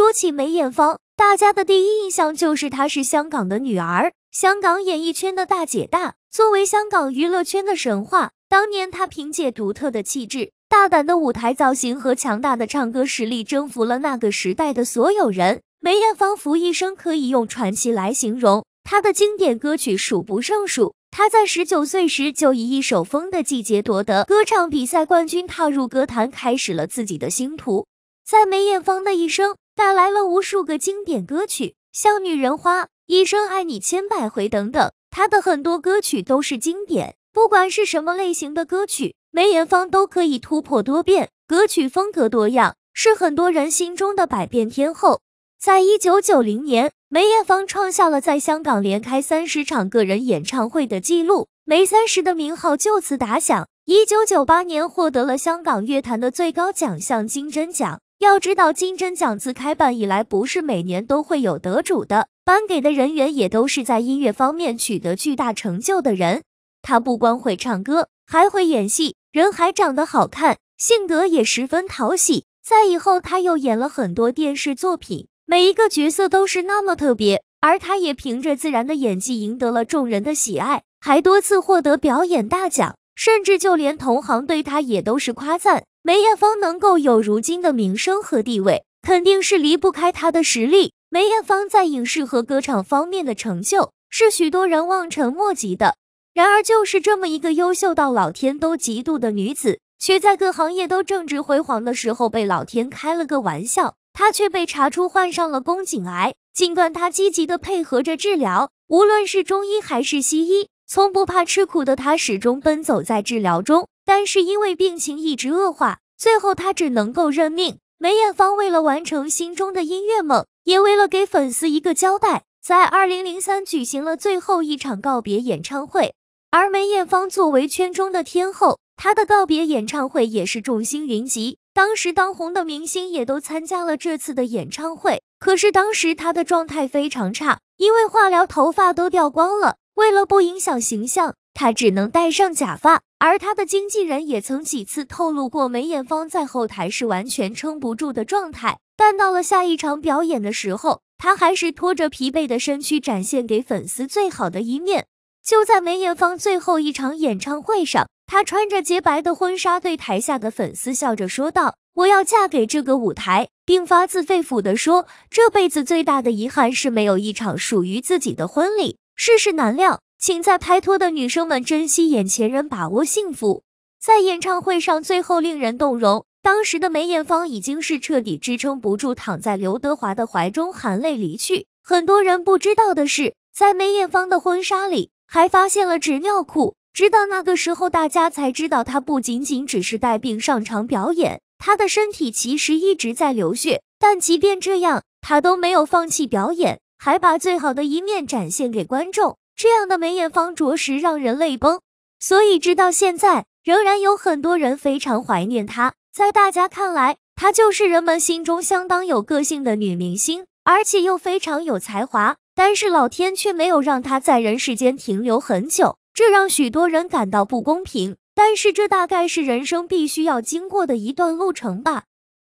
说起梅艳芳，大家的第一印象就是她是香港的女儿，香港演艺圈的大姐大，作为香港娱乐圈的神话。当年她凭借独特的气质、大胆的舞台造型和强大的唱歌实力，征服了那个时代的所有人。梅艳芳福一生可以用传奇来形容，她的经典歌曲数不胜数。她在十九岁时就以一首《风的季节》夺得歌唱比赛冠军，踏入歌坛，开始了自己的星途。在梅艳芳的一生。带来了无数个经典歌曲，像《女人花》《一生爱你千百回》等等，他的很多歌曲都是经典。不管是什么类型的歌曲，梅艳芳都可以突破多变，歌曲风格多样，是很多人心中的百变天后。在一九九零年，梅艳芳创下了在香港连开三十场个人演唱会的记录，梅三十的名号就此打响。一九九八年，获得了香港乐坛的最高奖项金针奖。要知道，金针奖自开办以来，不是每年都会有得主的，颁给的人员也都是在音乐方面取得巨大成就的人。他不光会唱歌，还会演戏，人还长得好看，性格也十分讨喜。在以后，他又演了很多电视作品，每一个角色都是那么特别，而他也凭着自然的演技赢得了众人的喜爱，还多次获得表演大奖，甚至就连同行对他也都是夸赞。梅艳芳能够有如今的名声和地位，肯定是离不开她的实力。梅艳芳在影视和歌唱方面的成就，是许多人望尘莫及的。然而，就是这么一个优秀到老天都嫉妒的女子，却在各行业都正值辉煌的时候，被老天开了个玩笑。她却被查出患上了宫颈癌。尽管她积极的配合着治疗，无论是中医还是西医。从不怕吃苦的他始终奔走在治疗中，但是因为病情一直恶化，最后他只能够认命。梅艳芳为了完成心中的音乐梦，也为了给粉丝一个交代，在二零零三举行了最后一场告别演唱会。而梅艳芳作为圈中的天后，她的告别演唱会也是众星云集，当时当红的明星也都参加了这次的演唱会。可是当时她的状态非常差，因为化疗，头发都掉光了。为了不影响形象，她只能戴上假发。而她的经纪人也曾几次透露过，梅艳芳在后台是完全撑不住的状态。但到了下一场表演的时候，她还是拖着疲惫的身躯，展现给粉丝最好的一面。就在梅艳芳最后一场演唱会上，她穿着洁白的婚纱，对台下的粉丝笑着说道：“我要嫁给这个舞台。”并发自肺腑的说：“这辈子最大的遗憾是没有一场属于自己的婚礼。”世事难料，请在拍拖的女生们珍惜眼前人，把握幸福。在演唱会上，最后令人动容。当时的梅艳芳已经是彻底支撑不住，躺在刘德华的怀中，含泪离去。很多人不知道的是，在梅艳芳的婚纱里还发现了纸尿裤。直到那个时候，大家才知道她不仅仅只是带病上场表演，她的身体其实一直在流血。但即便这样，她都没有放弃表演。还把最好的一面展现给观众，这样的梅艳芳着实让人泪崩。所以直到现在，仍然有很多人非常怀念她。在大家看来，她就是人们心中相当有个性的女明星，而且又非常有才华。但是老天却没有让她在人世间停留很久，这让许多人感到不公平。但是这大概是人生必须要经过的一段路程吧。